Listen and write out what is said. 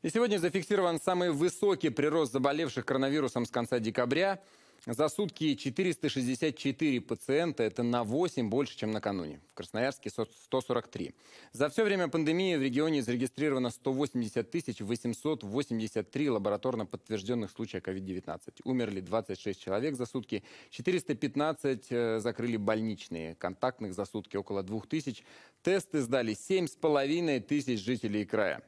И сегодня зафиксирован самый высокий прирост заболевших коронавирусом с конца декабря. За сутки 464 пациента, это на 8 больше, чем накануне. В Красноярске 143. За все время пандемии в регионе зарегистрировано 180 883 лабораторно подтвержденных случаев COVID-19. Умерли 26 человек за сутки, 415 э, закрыли больничные, контактных за сутки около 2000. Тесты сдали 7,5 тысяч жителей края.